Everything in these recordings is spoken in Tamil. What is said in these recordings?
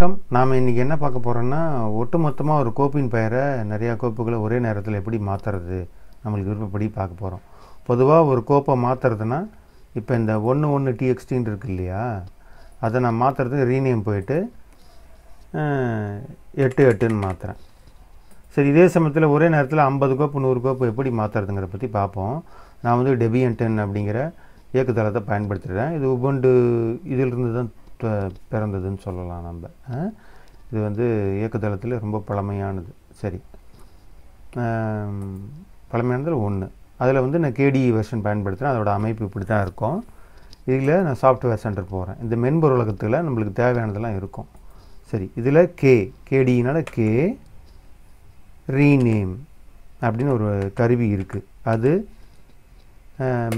வணக்கம் நாம் இன்றைக்கி என்ன பார்க்க போகிறோன்னா ஒட்டுமொத்தமாக ஒரு கோப்பின் பெயரை நிறையா கோப்புகளை ஒரே நேரத்தில் எப்படி மாற்றுறது நம்மளுக்கு விருப்பப்படி பார்க்க போகிறோம் பொதுவாக ஒரு கோப்பை மாற்றுறதுனா இப்போ இந்த ஒன்று ஒன்று டிஎக்ஸ்டின்னு இருக்கு இல்லையா அதை நான் மாற்றுறது ரீநேம் போயிட்டு எட்டு எட்டுன்னு மாற்றுறேன் சரி இதே சமயத்தில் ஒரே நேரத்தில் ஐம்பது கோப்பு நூறு கோப்பு எப்படி மாற்றுறதுங்கிற பற்றி பார்ப்போம் நான் வந்து டெபியன்டன் அப்படிங்கிற இயக்குதளத்தை பயன்படுத்துகிறேன் இது உபண்டு இதிலிருந்து தான் பிறந்ததுன்னு சொல்லலாம் நம்ம இது வந்து இயக்குதளத்தில் ரொம்ப பழமையானது சரி பழமையானதில் ஒன்று அதில் வந்து நான் கேடி வெர்ஷன் பயன்படுத்துகிறேன் அதோட அமைப்பு இப்படி தான் இருக்கும் இதில் நான் சாஃப்ட்வேர் சென்டர் போகிறேன் இந்த மென்பொருளகத்தில் நம்மளுக்கு தேவையானதெல்லாம் இருக்கும் சரி இதில் கே கேடியினால் கே ரீநேம் அப்படின்னு ஒரு கருவி இருக்குது அது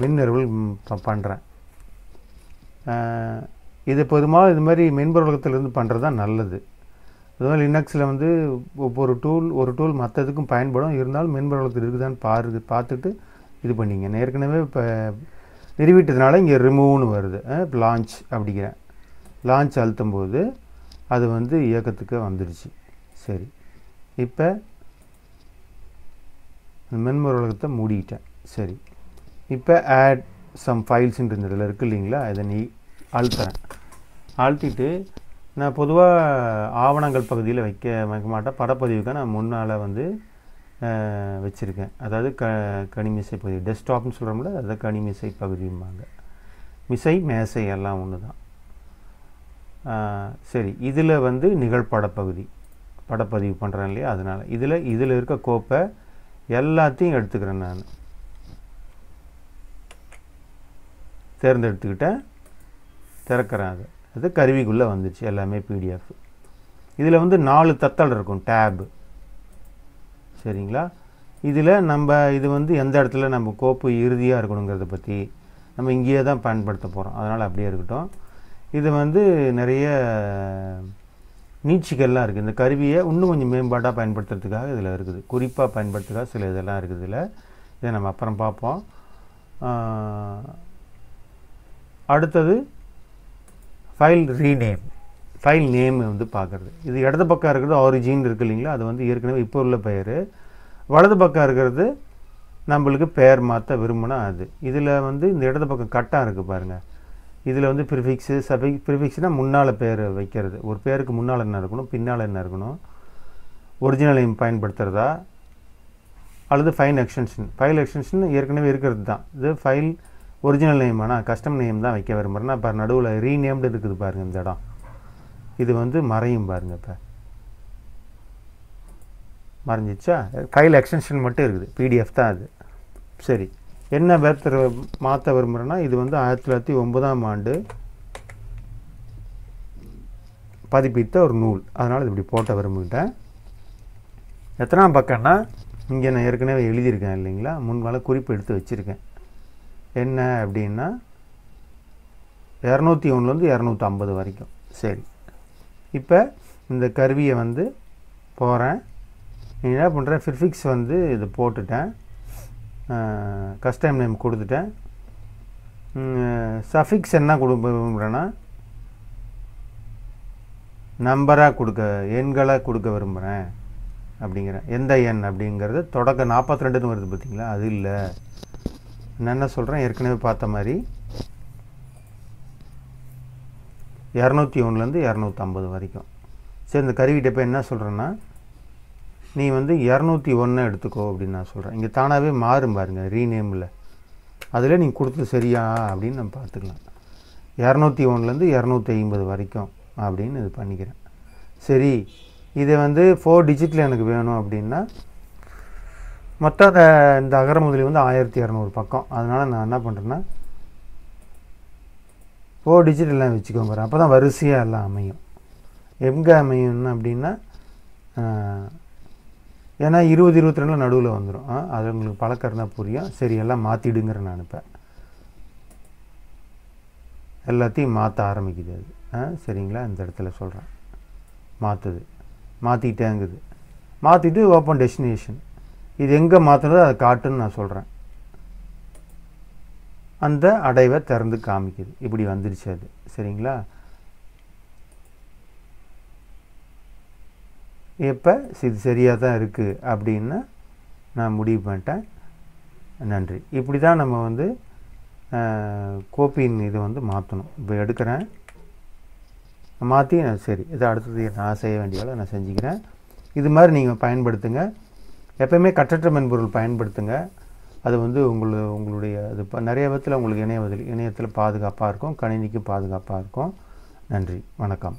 மின் பண்ணுறேன் இது பொதுமாக இது மாதிரி மென்பொருளகத்திலிருந்து பண்ணுறது தான் நல்லது அதுவும் லினக்ஸில் வந்து ஒவ்வொரு டூல் ஒரு டூல் மற்றதுக்கும் பயன்படும் இருந்தாலும் மென்பொருளகத்தில் இருக்குதான்னு பாரு பார்த்துட்டு இது பண்ணிங்க ஏற்கனவே இப்போ நிறுவிட்டதுனால இங்கே ரிமூவ்னு வருது லான்ச் அப்படிங்கிறேன் லான்ச் அழுத்தும் போது அது வந்து இயக்கத்துக்கு வந்துடுச்சு சரி இப்போ மென்பொருளகத்தை மூடிக்கிட்டேன் சரி இப்போ ஆட் சம் ஃபைல்ஸ்ன்ற இதில் இருக்குது இல்லைங்களா இதை நீ அழுத்துறேன் ஆழ்த்திட்டு நான் பொதுவாக ஆவணங்கள் பகுதியில் வைக்க வைக்க மாட்டேன் படப்பதிவுக்காக நான் முன்னால் வந்து வச்சுருக்கேன் அதாவது க கனிமிசை பகுதி டெஸ்க்டாப்னு சொல்கிறோம்ல அதை கனிமிசை பகுதிம்பாங்க மிசை மேசை எல்லாம் ஒன்று தான் சரி இதில் வந்து நிகழ்படப்பகுதி படப்பதிவு பண்ணுறேன் இல்லையா அதனால் இதில் இதில் இருக்க கோப்பை எல்லாத்தையும் எடுத்துக்கிறேன் நான் தேர்ந்தெடுத்துக்கிட்டேன் திறக்கிறேன் அதை அது கருவிக்குள்ளே வந்துச்சு எல்லாமே பிடிஎஃப் இதில் வந்து நாலு தத்தல் இருக்கும் டேப் சரிங்களா இதில் நம்ம இது வந்து எந்த இடத்துல நம்ம கோப்பு இறுதியாக இருக்கணுங்கிறத பற்றி நம்ம இங்கேயே தான் பயன்படுத்த போகிறோம் அதனால் அப்படியே இருக்கட்டும் இது வந்து நிறைய நீச்சிகள்லாம் இருக்குது இந்த கருவியை இன்னும் கொஞ்சம் மேம்பாட்டாக பயன்படுத்துறதுக்காக இதில் இருக்குது குறிப்பாக பயன்படுத்துறதுக்காக சில இதெல்லாம் இருக்குது இதில் இதை நம்ம அப்புறம் பார்ப்போம் அடுத்தது ஃபைல் ரீநேம் ஃபைல் நேம் வந்து பார்க்குறது இது இடது பக்கம் இருக்கிறது ஆரிஜின் இருக்குது இல்லைங்களா அது வந்து ஏற்கனவே இப்போ உள்ள பெயர் வலது பக்கம் இருக்கிறது நம்மளுக்கு பெயர் மாற்ற விரும்பினா அது இதில் வந்து இந்த இடது பக்கம் கட்டாக இருக்குது பாருங்கள் இதில் வந்து ப்ரிஃபிக்ஸு சஃபிக் ப்ரிஃபிக்ஸ்னால் முன்னால் பேர் வைக்கிறது ஒரு பேருக்கு முன்னால் என்ன இருக்கணும் பின்னால் என்ன இருக்கணும் ஒரிஜினல் நேம் பயன்படுத்துகிறதா அல்லது ஃபைல் எக்ஸ்டென்ஷன் ஃபைல் எக்ஸ்டென்ஷன் ஏற்கனவே இருக்கிறது தான் இது ஃபைல் ஒரிஜினல் நேம் ஆனால் கஸ்டம் நேம் தான் வைக்க விரும்புகிறேன்னா இப்போ நடுவில் ரீநேம்டு இருக்குது பாருங்கள் இந்த இடம் இது வந்து மறையும் பாருங்கள் இப்போ மறைஞ்சிச்சா ஃபைல் எக்ஸ்டென்ஷன் மட்டும் இருக்குது பிடிஎஃப் தான் அது சரி என்ன பேர்த்தர் மாற்ற விரும்புகிறேன்னா இது வந்து ஆயிரத்தி தொள்ளாயிரத்தி ஒன்பதாம் ஆண்டு பதிப்பித்த ஒரு நூல் அதனால் இப்படி போட்ட விரும்புகிட்டேன் எத்தனாம் பக்கம்னா இங்கே நான் ஏற்கனவே எழுதியிருக்கேன் இல்லைங்களா முன்பால் குறிப்பு எடுத்து வச்சுருக்கேன் என்ன அப்படின்னா இரநூத்தி ஒன்றுலேருந்து இரநூத்தம்பது வரைக்கும் சரி இப்போ இந்த கருவியை வந்து போகிறேன் நீங்கள் என்ன பண்ணுறேன் ஃபிர்ஃபிக்ஸ் வந்து இது போட்டுட்டேன் கஸ்டம் நேம் கொடுத்துட்டேன் சஃபிக்ஸ் என்ன கொடுக்க நம்பராக கொடுக்க எண்களாக கொடுக்க விரும்புகிறேன் அப்படிங்கிறேன் எந்த எண் அப்படிங்கிறது தொடக்க நாற்பத்தி ரெண்டுன்னு வருது பார்த்தீங்களா அது இல்லை நான் என்ன சொல்கிறேன் ஏற்கனவே பார்த்த மாதிரி இரநூத்தி ஒன்றுலேருந்து இரநூத்தம்பது வரைக்கும் சரி இந்த கருவிகிட்ட போய் என்ன சொல்கிறேன்னா நீ வந்து இரநூத்தி ஒன்று எடுத்துக்கோ அப்படின்னு நான் சொல்கிறேன் இங்கே தானாகவே மாறும் பாருங்கள் ரீநேமில் அதில் நீ கொடுத்தது சரியா அப்படின்னு நம்ம பார்த்துக்கலாம் இரநூத்தி ஒன்றுலேருந்து இரநூத்தி ஐம்பது வரைக்கும் அப்படின்னு இது பண்ணிக்கிறேன் சரி இதை வந்து ஃபோர் டிஜிட்டில் எனக்கு வேணும் அப்படின்னா மொத்தம் இந்த அகர முதலி வந்து ஆயிரத்தி இரநூறு பக்கம் அதனால் நான் என்ன பண்ணுறேன்னா ஃபோர் டிஜிட் எல்லாம் வச்சுக்கோங்க அப்போ தான் வரிசையாக எல்லாம் அமையும் எங்கே அமையும்னு அப்படின்னா ஏன்னா இருபது இருபத்தி ரெண்டில் நடுவில் வந்துடும் அது உங்களுக்கு பழக்கம் இருந்தால் புரியும் சரி எல்லாம் மாற்றிடுங்கிற நான் அனுப்பேன் எல்லாத்தையும் மாற்ற ஆரம்பிக்குது அது சரிங்களா இந்த இடத்துல சொல்கிறேன் மாற்றுது மாற்றிக்கிட்டேங்குது மாற்றிட்டு ஓப்பன் டெஸ்டினேஷன் இது எங்கே மாற்றுறதோ அதை காட்டுன்னு நான் சொல்கிறேன் அந்த அடைவை திறந்து காமிக்குது இப்படி வந்துருச்சு அது சரிங்களா எப்போ இது சரியாக தான் இருக்குது அப்படின்னு நான் முடிவு பண்ணிட்டேன் நன்றி இப்படி தான் நம்ம வந்து கோப்பியின் இதை வந்து மாற்றணும் இப்போ எடுக்கிறேன் மாற்றி நான் சரி இதை அடுத்தது நான் செய்ய வேண்டிய வேலை நான் செஞ்சுக்கிறேன் இது மாதிரி நீங்கள் பயன்படுத்துங்க எப்பயுமே கட்டற்ற மென்பொருள் பயன்படுத்துங்க அது வந்து உங்களு உங்களுடைய அது நிறைய விதத்தில் உங்களுக்கு இணையவதில் இணையத்தில் பாதுகாப்பாக இருக்கும் கணினிக்கு பாதுகாப்பாக இருக்கும் நன்றி வணக்கம்